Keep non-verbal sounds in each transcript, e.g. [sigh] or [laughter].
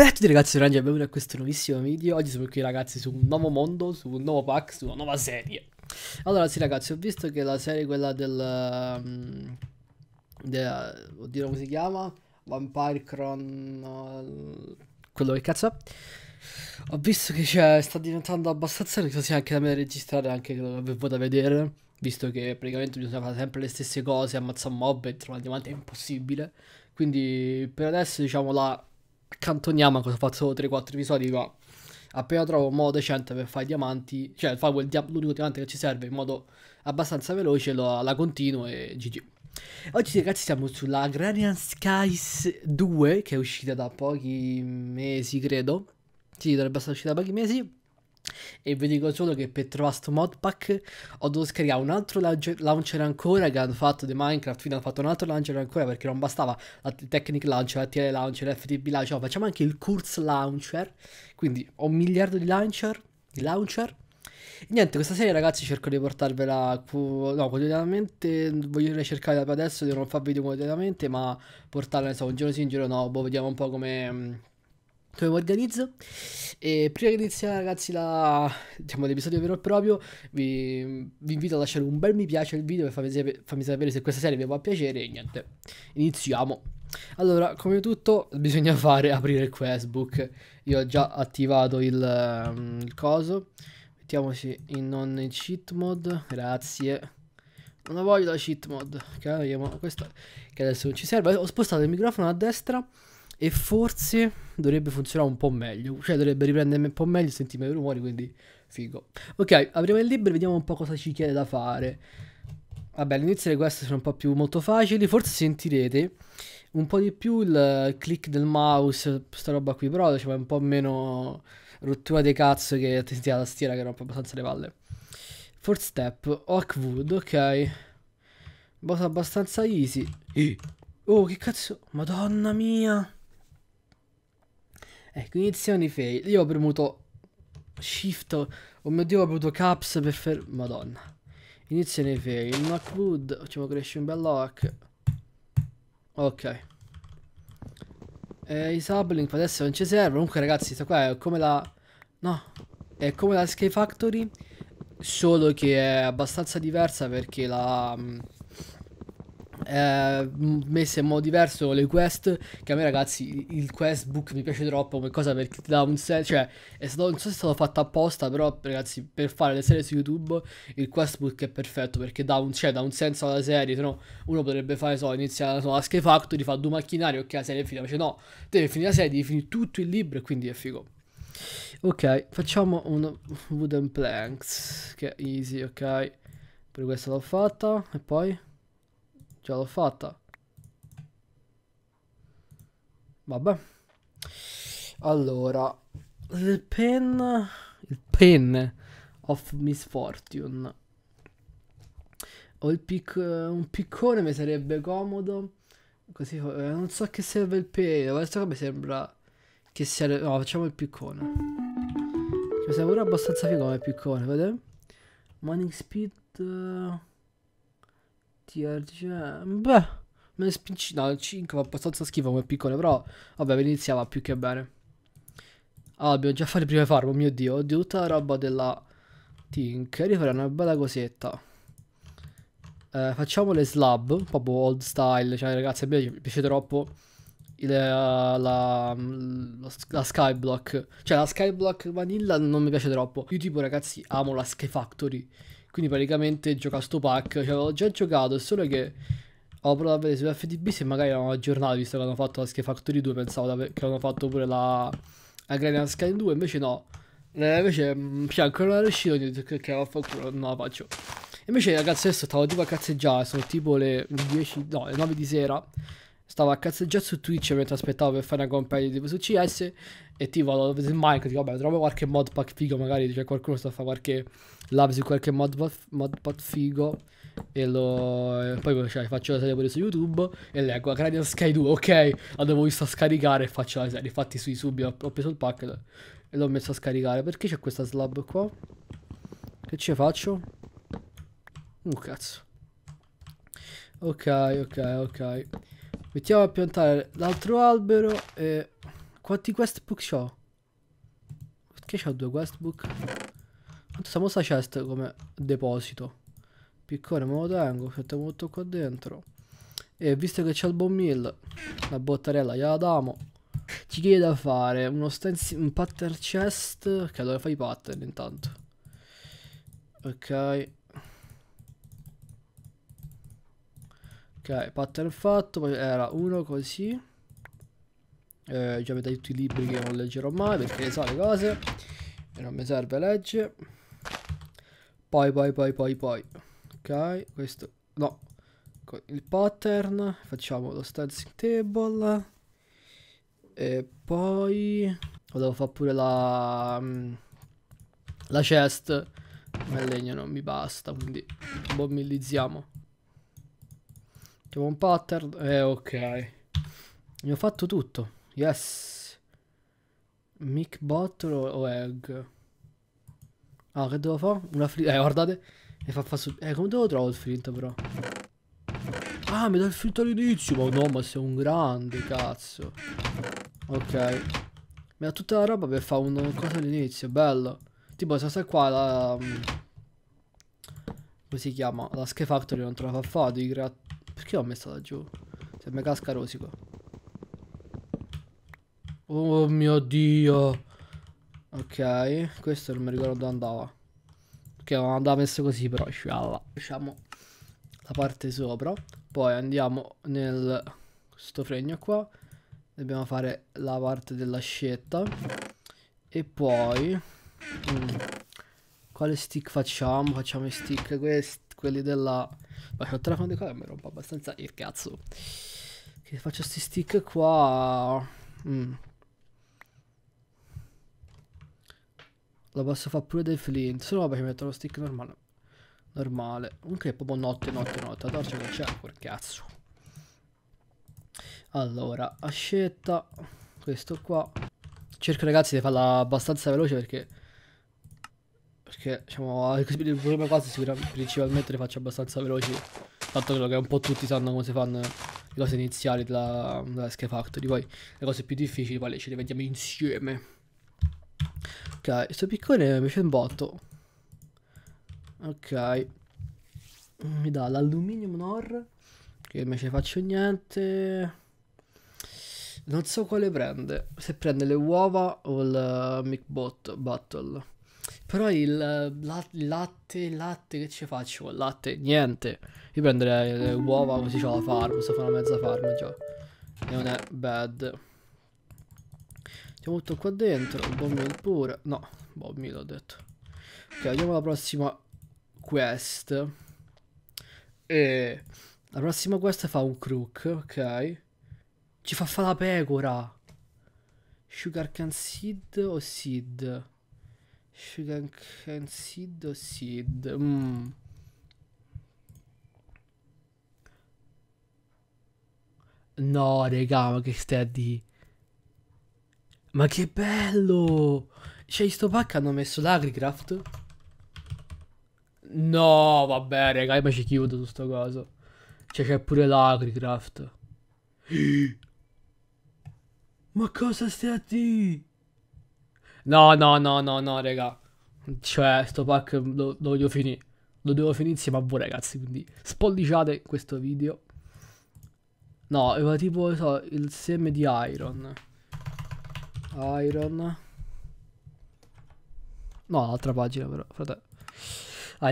Ben a tutti ragazzi, sono Angelo e benvenuti a questo nuovissimo video Oggi siamo qui ragazzi su un nuovo mondo, su un nuovo pack, su una nuova serie Allora sì ragazzi, ho visto che la serie quella del... Um, ehm, della, oddio come si chiama? Vampire Chron... quello che cazzo Ho visto che cioè, sta diventando abbastanza Non so se anche da me da registrare, anche che vado a vedere Visto che praticamente bisogna fare sempre le stesse cose, ammazzare mob e trovare diamanti è impossibile Quindi per adesso diciamo la accantoniamo a cosa ho fatto 3-4 episodi qua. Appena trovo un modo decente per fare i diamanti, cioè fare quel dia- l'unico diamante che ci serve in modo abbastanza veloce, lo, la continuo e GG. Oggi ragazzi siamo sulla Agrarian Skies 2 che è uscita da pochi mesi credo. Sì, dovrebbe essere uscita da pochi mesi. E vi dico solo che per trovare questo modpack ho dovuto scaricare un altro launcher ancora che hanno fatto di Minecraft, quindi hanno fatto un altro launcher ancora perché non bastava la Technic Launcher, la TL Launcher, FTB Launcher, no, cioè, facciamo anche il Curse Launcher, quindi ho un miliardo di launcher, di launcher. niente, questa serie ragazzi cerco di portarvela no, quotidianamente, voglio cercare adesso di non far video quotidianamente, ma portarla so, un giorno sì, un giorno no, boh, vediamo un po' come mm, come mi organizzo e prima di iniziare ragazzi la, diciamo, l'episodio vero e proprio vi, vi, invito a lasciare un bel mi piace al video per farmi, farmi sapere se questa serie vi fa piacere e niente iniziamo allora come tutto bisogna fare aprire il questbook io ho già attivato il, um, il coso mettiamoci in non cheat mode grazie non voglio la cheat mode che, okay, questa, che adesso non ci serve ho spostato il microfono a destra e forse dovrebbe funzionare un po' meglio, cioè dovrebbe riprendermi un po' meglio, sentirmi i rumori, quindi figo. Ok, apriamo il libro e vediamo un po' cosa ci chiede da fare. Vabbè, all'inizio le quest sono un po' più molto facili, forse sentirete un po' di più il click del mouse, sta roba qui, però c'è diciamo un po' meno rottura dei cazzo che a sentire la tastiera che rompe abbastanza le palle. Fourth step, Oakwood, ok. Boss abbastanza easy. Oh, che cazzo, madonna mia. Ecco, inizioni fail. Io ho premuto shift, oh mio dio ho premuto caps per fer... Madonna. Inizioni fail, knockwood, facciamo crescere un bel lock. Ok. E eh, i sublink adesso non ci serve. Comunque ragazzi, questa qua è come la... No, è come la Sky Factory, solo che è abbastanza diversa perché la... Mm, eh, messe in modo diverso le quest che a me ragazzi il quest book mi piace troppo come cosa perché ti dà un senso cioè è stato, non so se è stato fatto apposta però ragazzi per fare le serie su youtube il quest book è perfetto perché dà un, cioè, dà un senso alla serie se no uno potrebbe fare so inizia so, la Sky Factory fa due macchinari ok la serie è finita invece no devi finire la serie devi finire tutto il libro e quindi è figo ok facciamo un wooden planks che è easy ok per questo l'ho fatta e poi già l'ho fatta vabbè allora il pen il pen of misfortune ho il pic, un piccone mi sarebbe comodo così eh, non so che serve il pen questo che mi sembra che sia no facciamo il piccone mi sembra abbastanza figo come piccone vedete morning speed uh ti argento. Beh, me ne spingi. No, 5 va abbastanza schifo come piccone, però vabbè, iniziava più che bene. Ah, dobbiamo già fare le prime farm, oh mio dio. Oddio, tutta la roba della Tinker. Io farei una bella cosetta. Eh, facciamo le slab, proprio old style. Cioè, ragazzi, a me piace troppo il, eh, la, mm, la, la skyblock. Cioè, la skyblock vanilla non mi piace troppo. Io tipo, ragazzi, amo la skyfactory. factory. Quindi praticamente gioca a sto pack. Ci cioè, avevo già giocato, è solo che ho provato a vedere su FDB se magari erano aggiornati, visto che hanno fatto la Sky Factory 2, pensavo che avevano fatto pure la, la Grand Sky 2, invece no. Eh, invece, mm, cioè, ancora non è uscito, niente, che non la faccio. Invece, ragazzi, adesso stavo tipo a cazzeggiare, sono tipo le 10, no, le 9 di sera stavo a cazzeggiare su Twitch mentre aspettavo per fare una compagnia tipo su CS e tipo vado a vedere Mike dico vabbè trovo qualche modpack figo magari c'è cioè qualcuno sta a fare qualche live su qualche modpack figo e lo e poi cioè, faccio la serie pure su YouTube e leggo Guardian Sky 2 ok l'avevo visto a scaricare e faccio la serie infatti sui sub ho, ho preso il pack e l'ho messo a scaricare perché c'è questa slab qua che ci faccio un cazzo ok ok ok Mettiamo a piantare l'altro albero e... Quanti quest book ho? Perché c'ho due quest book? Tanto siamo sta chest come deposito. Piccone me lo tengo, mettiamo tutto qua dentro. E visto che c'è il buon meal, la bottarella gliela damo. Ci chiede da fare uno stenzi, un pattern chest. Ok, allora fai i pattern intanto. Ok. Ok, pattern fatto, poi era uno così. Eh, già vedete tutti i libri che non leggerò mai perché so le cose. E non mi serve legge. Poi, poi, poi, poi, poi. Ok, questo... No. il pattern. Facciamo lo stancing table. E poi... Volevo fare pure la... Mm, la chest. Ma il legno non mi basta, quindi bommillizziamo. Tipo un pattern. Eh, ok. Mi ho fatto tutto. Yes. Mic bottle o egg? Ah, che devo fare? Una flinta. Eh, guardate. E fa, fa su eh, come devo trovare il flinto, però? Ah, mi dà il flinto all'inizio. Ma no, ma sei un grande, cazzo. Ok. Mi dà tutta la roba per fare una cosa all'inizio. Bello. Tipo, se questa qua la... Mm, come si chiama? La Sky Factory non te la fa fare. Devi creare perché ho messa laggiù? Se cioè, mi casca rosico. Oh mio dio. Ok, questo non mi ricordo dove andava. Ok non andava messo così però. Lasciamo la parte sopra. Poi andiamo nel... Sto fregno qua. Dobbiamo fare la parte della scelta E poi... Mm. Quale stick facciamo? Facciamo i stick questi quelli della... Vabbè, il telefono di qua mi rompo abbastanza il cazzo. Che faccio sti stick qua... Mm. La posso fare pure dei flint, se no ci metto lo stick normale. Normale. Comunque è proprio notte, notte, notte. La torcia non c'è, pure cazzo. Allora, ascetta. Questo qua. Cerco ragazzi di farla abbastanza veloce perché perché diciamo le prime cose sicuramente principalmente le faccio abbastanza veloci tanto che un po' tutti sanno come si fanno le cose iniziali della, della Sky Factory poi le cose più difficili poi ce le vediamo insieme ok questo piccone mi piace un botto ok mi dà l'alluminio nor che invece ce faccio niente non so quale prende se prende le uova o il uh, eh, Mic Bot Battle però il eh, la, latte, il latte, che ci faccio con il latte? Niente. Io prenderei le eh, uova così c'ho la farm, sto fare una mezza farm già. E Non è bad. Siamo tutto qua dentro, bomb meal pure. No, bomb ho detto. Ok, andiamo alla prossima quest. E la prossima quest fa un crook, ok? Ci fa fare la pecora. Sugar can seed o seed? Shuriken can seed o seed? Mm. No, raga, ma che stai a di... Ma che bello! Cioè, in sto pack hanno messo l'Agricraft? No, vabbè, raga, io ci chiudo su sto coso. Cioè, c'è pure l'Agricraft. [gasps] ma cosa stai a di? No, no, no, no, no, raga. Cioè, sto pack lo, lo voglio finire. Lo devo finire insieme a voi, ragazzi. Quindi spolliciate questo video. No, aveva tipo so, il seme di Iron. Iron. No, l'altra pagina però, frate.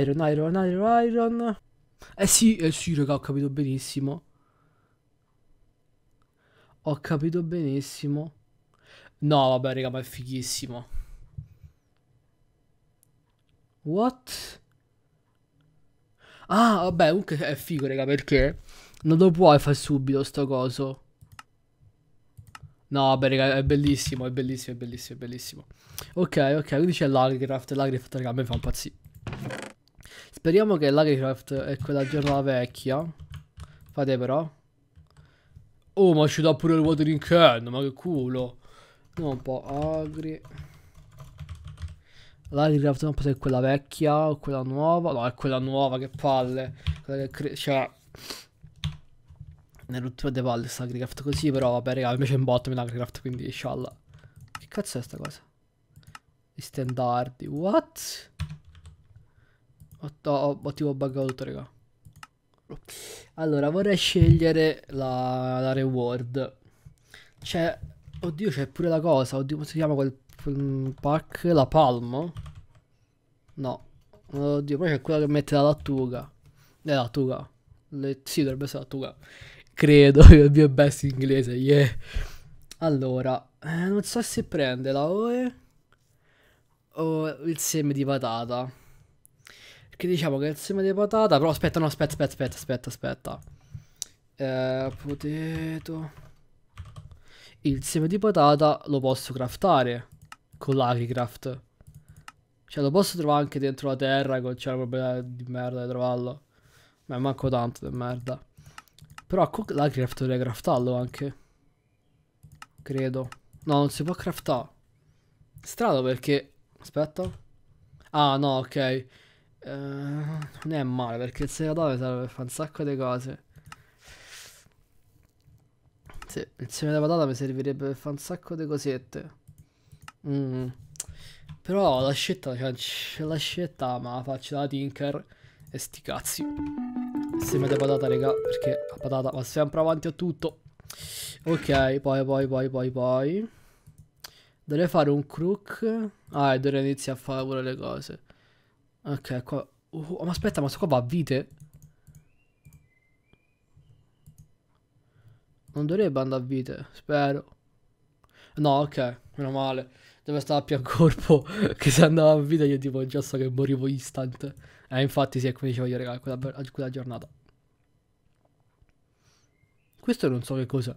Iron, Iron, Iron, Iron. Eh sì, eh sì, raga, ho capito benissimo. Ho capito benissimo. No, vabbè, raga, ma è fighissimo. What? Ah, vabbè, comunque è figo, raga, perché non lo puoi fare subito sto coso. No, vabbè, raga, è bellissimo, è bellissimo, è bellissimo, è bellissimo. Ok, ok, quindi c'è l'Agricraft, l'Agricraft, raga, a me fa un impazzire. Speriamo che l'Agricraft è quella giornata vecchia. Fate però. Oh, ma ci dà pure il watering can, ma che culo. Vediamo un po'. Agri. La di non può essere quella vecchia o quella nuova. No, è quella nuova, che palle. Che cioè... Ne rottura dei palle sta Agri-Craft così, però vabbè, raga, invece in bottom è agri quindi inshallah. Che cazzo è sta cosa? I standardi. What? Ho, ho, ho tipo buggato tutto, raga. Allora, vorrei scegliere la, la reward. Cioè, Oddio, c'è pure la cosa. Oddio, come si chiama quel pack? La palmo? No. Oddio, poi c'è quella che mette la lattuga. Eh, lattuga. Le... Sì, dovrebbe essere la lattuga. Credo, [laughs] il mio best inglese, yeah. Allora, eh, non so se prende la oe o il seme di patata. Perché diciamo che il seme di patata... Però aspetta, no, aspetta, aspetta, aspetta, aspetta, Eh, potato il seme di patata lo posso craftare con l'Akicraft. Cioè lo posso trovare anche dentro la terra, con c'è la probabilità di merda di trovarlo. Ma manco tanto di merda. Però con l'Akicraft dovrei craftarlo anche. Credo. No, non si può craftare. Strano perché... Aspetta. Ah no, ok. Uh, non è male perché il seratore serve per fare un sacco di cose. Sì, il seme della patata mi servirebbe per fare un sacco di cosette. Mm. Però la scelta, cioè, scelta, ma la faccio da Tinker e sti cazzi. Il seme della patata, raga, perché la patata va sempre avanti a tutto. Ok, poi, poi, poi, poi, poi. Dovrei fare un crook. Ah, e dovrei iniziare a fare pure le cose. Ok, qua... Uh, ma aspetta, ma questo qua va a vite? Non dovrebbe andare a vite, spero. No, ok, meno male. Deve stare più a corpo [laughs] che se andava a vita io tipo già so che morivo instant. Eh, infatti sì, è come dicevo io, raga, quella, quella giornata. Questo non so che cos'è.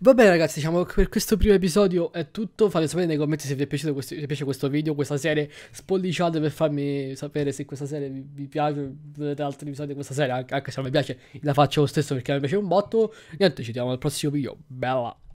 Va bene ragazzi, diciamo che per questo primo episodio è tutto. Fate sapere nei commenti se vi è piaciuto questo, vi piace questo video, questa serie. Spolliciate per farmi sapere se questa serie vi, vi piace. Vedete altri episodi di questa serie, anche, anche se non mi piace, la faccio lo stesso perché mi piace un botto. Niente, ci vediamo al prossimo video. Bella!